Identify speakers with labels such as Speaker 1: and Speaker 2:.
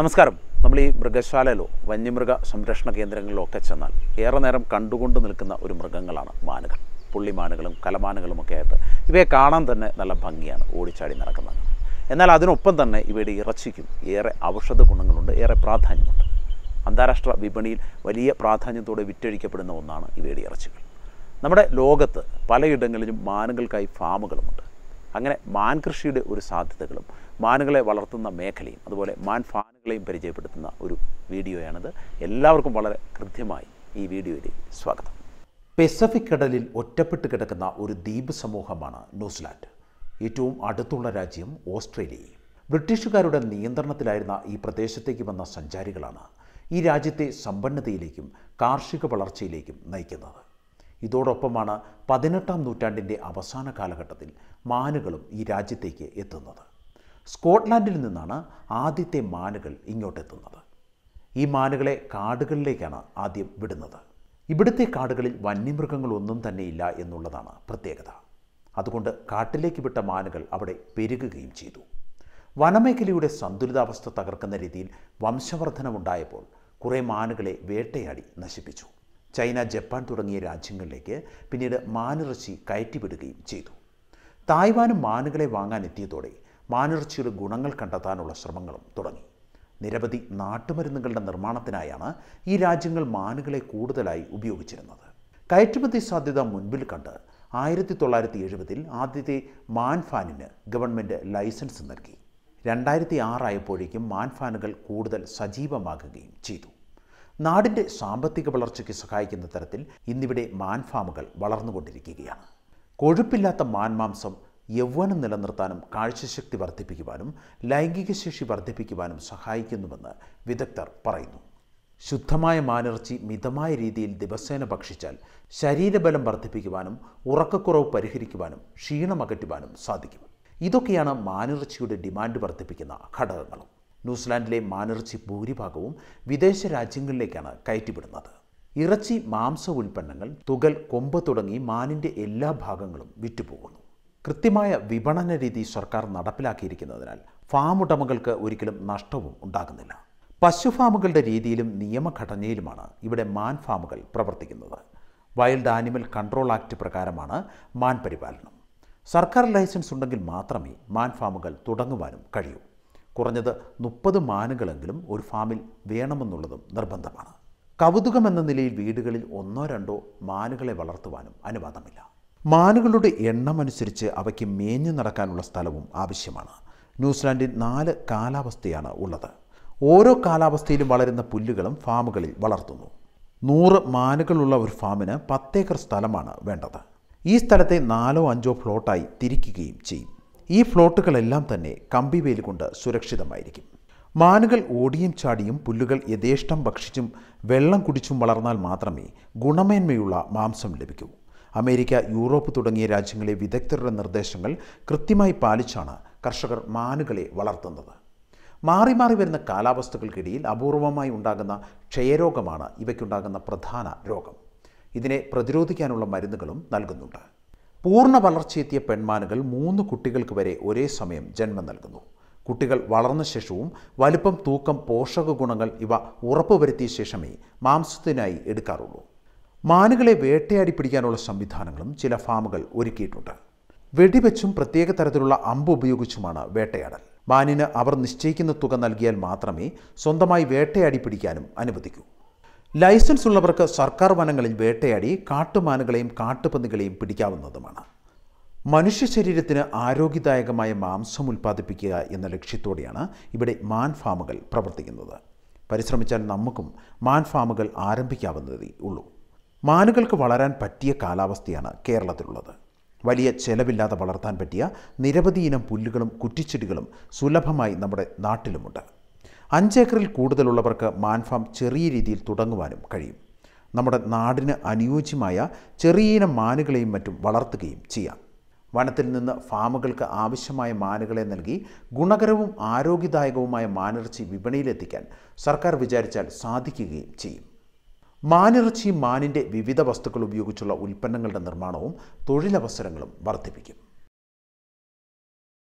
Speaker 1: നമസ്കാരം നമ്മൾ ഈ മൃഗശാലയിലോ വന്യമൃഗ സംരക്ഷണ കേന്ദ്രങ്ങളിലോ ഒക്കെ ചെന്നാൽ ഏറെ നേരം കണ്ടുകൊണ്ട് നിൽക്കുന്ന ഒരു മൃഗങ്ങളാണ് മാനുകൾ പുള്ളിമാനുകളും കലമാനുകളും ഒക്കെ ആയിട്ട് ഇവയെ കാണാൻ തന്നെ നല്ല ഭംഗിയാണ് ഓടിച്ചാടി നടക്കുന്നത് എന്നാൽ അതിനൊപ്പം തന്നെ ഇവയുടെ ഇറച്ചിക്കും ഏറെ ഔഷധ ഗുണങ്ങളുണ്ട് ഏറെ പ്രാധാന്യമുണ്ട് അന്താരാഷ്ട്ര വിപണിയിൽ വലിയ പ്രാധാന്യത്തോടെ വിറ്റഴിക്കപ്പെടുന്ന ഒന്നാണ് ഇവയുടെ ഇറച്ചികൾ നമ്മുടെ ലോകത്ത് പലയിടങ്ങളിലും മാനുകൾക്കായി ഫാമുകളുമുണ്ട് അങ്ങനെ മാൻകൃഷിയുടെ ഒരു സാധ്യതകളും മാനുകളെ വളർത്തുന്ന മേഖലയും അതുപോലെ മാൻ ഫാനുകളെയും പരിചയപ്പെടുത്തുന്ന ഒരു വീഡിയോയാണിത് എല്ലാവർക്കും വളരെ കൃത്യമായി ഈ വീഡിയോയിൽ സ്വാഗതം പെസഫിക് കടലിൽ ഒറ്റപ്പെട്ട് കിടക്കുന്ന ഒരു ദ്വീപ് സമൂഹമാണ് ന്യൂസിലാൻഡ് ഏറ്റവും അടുത്തുള്ള രാജ്യം ഓസ്ട്രേലിയയും ബ്രിട്ടീഷുകാരുടെ നിയന്ത്രണത്തിലായിരുന്ന ഈ പ്രദേശത്തേക്ക് വന്ന സഞ്ചാരികളാണ് ഈ രാജ്യത്തെ സമ്പന്നതയിലേക്കും കാർഷിക വളർച്ചയിലേക്കും നയിക്കുന്നത് ഇതോടൊപ്പമാണ് പതിനെട്ടാം നൂറ്റാണ്ടിൻ്റെ അവസാന കാലഘട്ടത്തിൽ മാനുകളും ഈ രാജ്യത്തേക്ക് എത്തുന്നത് സ്കോട്ട്ലാൻഡിൽ നിന്നാണ് ആദ്യത്തെ മാനുകൾ ഇങ്ങോട്ടെത്തുന്നത് ഈ മാനുകളെ കാടുകളിലേക്കാണ് ആദ്യം വിടുന്നത് ഇവിടുത്തെ കാടുകളിൽ വന്യമൃഗങ്ങളൊന്നും തന്നെയില്ല എന്നുള്ളതാണ് പ്രത്യേകത അതുകൊണ്ട് കാട്ടിലേക്ക് വിട്ട മാനുകൾ അവിടെ പെരുകുകയും ചെയ്തു വനമേഖലയുടെ സന്തുലിതാവസ്ഥ തകർക്കുന്ന രീതിയിൽ വംശവർധനമുണ്ടായപ്പോൾ കുറേ മാനുകളെ വേട്ടയാടി നശിപ്പിച്ചു ചൈന ജപ്പാൻ തുടങ്ങിയ രാജ്യങ്ങളിലേക്ക് പിന്നീട് മാനിറച്ചി കയറ്റിവിടുകയും ചെയ്തു തായ്വാനും മാനുകളെ വാങ്ങാൻ മാനുർച്ചിയുടെ ഗുണങ്ങൾ കണ്ടെത്താനുള്ള ശ്രമങ്ങളും തുടങ്ങി നിരവധി നാട്ടുമരുന്നുകളുടെ നിർമ്മാണത്തിനായാണ് ഈ രാജ്യങ്ങൾ മാനുകളെ കൂടുതലായി ഉപയോഗിച്ചിരുന്നത് കയറ്റുമതി സാധ്യത മുൻപിൽ കണ്ട് ആയിരത്തി തൊള്ളായിരത്തി എഴുപതിൽ ആദ്യത്തെ മാൻഫാനിന് ഗവൺമെൻറ് ലൈസൻസ് നൽകി രണ്ടായിരത്തി ആറായപ്പോഴേക്കും മാൻഫാനുകൾ കൂടുതൽ സജീവമാകുകയും ചെയ്തു നാടിൻ്റെ സാമ്പത്തിക വളർച്ചയ്ക്ക് സഹായിക്കുന്ന തരത്തിൽ ഇന്നിവിടെ മാൻഫാമുകൾ വളർന്നുകൊണ്ടിരിക്കുകയാണ് കൊഴുപ്പില്ലാത്ത മാൻമാംസം യൗവനം നിലനിർത്താനും കാഴ്ചശക്തി വർദ്ധിപ്പിക്കുവാനും ലൈംഗിക ശേഷി വർദ്ധിപ്പിക്കുവാനും സഹായിക്കുന്നുവെന്ന് വിദഗ്ധർ പറയുന്നു ശുദ്ധമായ മാനിറച്ചി മിതമായ രീതിയിൽ ദിവസേന ഭക്ഷിച്ചാൽ ശരീരബലം വർദ്ധിപ്പിക്കുവാനും ഉറക്കക്കുറവ് പരിഹരിക്കുവാനും ക്ഷീണമകറ്റുവാനും സാധിക്കും ഇതൊക്കെയാണ് മാനിറച്ചിയുടെ ഡിമാൻഡ് വർദ്ധിപ്പിക്കുന്ന ഘടകങ്ങളും ന്യൂസിലാൻഡിലെ മാനിറച്ചി ഭൂരിഭാഗവും വിദേശ രാജ്യങ്ങളിലേക്കാണ് കയറ്റിവിടുന്നത് ഇറച്ചി മാംസ ഉൽപ്പന്നങ്ങൾ തുകൽ കൊമ്പ് തുടങ്ങി മാനിൻ്റെ എല്ലാ ഭാഗങ്ങളും വിറ്റുപോകുന്നു കൃത്യമായ വിപണന രീതി സർക്കാർ നടപ്പിലാക്കിയിരിക്കുന്നതിനാൽ ഫാം ഉടമകൾക്ക് ഒരിക്കലും നഷ്ടവും ഉണ്ടാകുന്നില്ല പശു ഫാമുകളുടെ രീതിയിലും നിയമഘടനയിലുമാണ് ഇവിടെ മാൻ ഫാമുകൾ പ്രവർത്തിക്കുന്നത് വൈൽഡ് ആനിമൽ കൺട്രോൾ ആക്ട് പ്രകാരമാണ് മാൻ പരിപാലനം സർക്കാർ ലൈസൻസ് ഉണ്ടെങ്കിൽ മാത്രമേ മാൻ ഫാമുകൾ തുടങ്ങുവാനും കഴിയൂ കുറഞ്ഞത് മുപ്പത് മാനുകളെങ്കിലും ഒരു ഫാമിൽ വേണമെന്നുള്ളതും നിർബന്ധമാണ് കൗതുകമെന്ന നിലയിൽ വീടുകളിൽ ഒന്നോ രണ്ടോ മാനുകളെ വളർത്തുവാനും അനുവാദമില്ല മാനുകളുടെ എണ്ണം അനുസരിച്ച് അവയ്ക്ക് മേഞ്ഞു നടക്കാനുള്ള സ്ഥലവും ആവശ്യമാണ് ന്യൂസിലാൻഡിൽ നാല് കാലാവസ്ഥയാണ് ഉള്ളത് ഓരോ കാലാവസ്ഥയിലും വളരുന്ന പുല്ലുകളും ഫാമുകളിൽ വളർത്തുന്നു നൂറ് മാനുകളുള്ള ഒരു ഫാമിന് പത്തേക്കർ സ്ഥലമാണ് വേണ്ടത് ഈ സ്ഥലത്തെ നാലോ അഞ്ചോ ഫ്ലോട്ടായി തിരിക്കുകയും ചെയ്യും ഈ ഫ്ലോട്ടുകളെല്ലാം തന്നെ കമ്പിവേല് കൊണ്ട് സുരക്ഷിതമായിരിക്കും മാനുകൾ ഓടിയും ചാടിയും പുല്ലുകൾ യഥേഷ്ടം ഭക്ഷിച്ചും വെള്ളം കുടിച്ചും വളർന്നാൽ മാത്രമേ ഗുണമേന്മയുള്ള മാംസം ലഭിക്കൂ അമേരിക്ക യൂറോപ്പ് തുടങ്ങിയ രാജ്യങ്ങളിലെ വിദഗ്ധരുടെ നിർദ്ദേശങ്ങൾ കൃത്യമായി പാലിച്ചാണ് കർഷകർ മാനുകളെ വളർത്തുന്നത് മാറി മാറി വരുന്ന കാലാവസ്ഥകൾക്കിടയിൽ അപൂർവമായി ഉണ്ടാകുന്ന ക്ഷയരോഗമാണ് ഇവയ്ക്കുണ്ടാകുന്ന പ്രധാന രോഗം ഇതിനെ പ്രതിരോധിക്കാനുള്ള മരുന്നുകളും നൽകുന്നുണ്ട് പൂർണ്ണ വളർച്ചയെത്തിയ പെൺമാനുകൾ മൂന്ന് കുട്ടികൾക്ക് വരെ ഒരേ സമയം ജന്മം നൽകുന്നു കുട്ടികൾ വളർന്ന ശേഷവും വലുപ്പം തൂക്കം പോഷക ഗുണങ്ങൾ ഇവ ഉറപ്പുവരുത്തിയ ശേഷമേ മാംസത്തിനായി എടുക്കാറുള്ളൂ മാനുകളെ വേട്ടയാടി പിടിക്കാനുള്ള സംവിധാനങ്ങളും ചില ഫാമുകൾ ഒരുക്കിയിട്ടുണ്ട് വെടിവെച്ചും പ്രത്യേക തരത്തിലുള്ള അമ്പ് ഉപയോഗിച്ചുമാണ് വേട്ടയാടൽ മാനിന് അവർ നിശ്ചയിക്കുന്ന തുക നൽകിയാൽ മാത്രമേ സ്വന്തമായി വേട്ടയാടി പിടിക്കാനും അനുവദിക്കൂ ലൈസൻസ് ഉള്ളവർക്ക് സർക്കാർ വനങ്ങളിൽ വേട്ടയാടി കാട്ടുമാനുകളെയും കാട്ടുപന്നികളെയും പിടിക്കാവുന്നതുമാണ് മനുഷ്യ ശരീരത്തിന് ആരോഗ്യദായകമായ മാംസം ഉൽപ്പാദിപ്പിക്കുക എന്ന ലക്ഷ്യത്തോടെയാണ് ഇവിടെ മാൻ ഫാമുകൾ പ്രവർത്തിക്കുന്നത് പരിശ്രമിച്ചാൽ നമുക്കും മാൻ ഫാമുകൾ ആരംഭിക്കാവുന്നതേ ഉള്ളൂ മാനുകൾക്ക് വളരാൻ പറ്റിയ കാലാവസ്ഥയാണ് കേരളത്തിലുള്ളത് വലിയ ചെലവില്ലാതെ വളർത്താൻ പറ്റിയ നിരവധി ഇനം പുല്ലുകളും കുറ്റിച്ചെടികളും സുലഭമായി നമ്മുടെ നാട്ടിലുമുണ്ട് അഞ്ചേക്കറിൽ കൂടുതലുള്ളവർക്ക് മാൻഫാം ചെറിയ രീതിയിൽ തുടങ്ങുവാനും കഴിയും നമ്മുടെ നാടിന് അനുയോജ്യമായ ചെറിയ ഇനം മാനുകളെയും മറ്റും വളർത്തുകയും ചെയ്യാം വനത്തിൽ നിന്ന് ഫാമുകൾക്ക് ആവശ്യമായ മാനുകളെ നൽകി ഗുണകരവും ആരോഗ്യദായകവുമായ മാനിറച്ചി വിപണിയിലെത്തിക്കാൻ സർക്കാർ വിചാരിച്ചാൽ സാധിക്കുകയും ചെയ്യും മാനിറച്ചി മാനിൻ്റെ വിവിധ വസ്തുക്കൾ ഉപയോഗിച്ചുള്ള ഉൽപ്പന്നങ്ങളുടെ നിർമ്മാണവും തൊഴിലവസരങ്ങളും വർദ്ധിപ്പിക്കും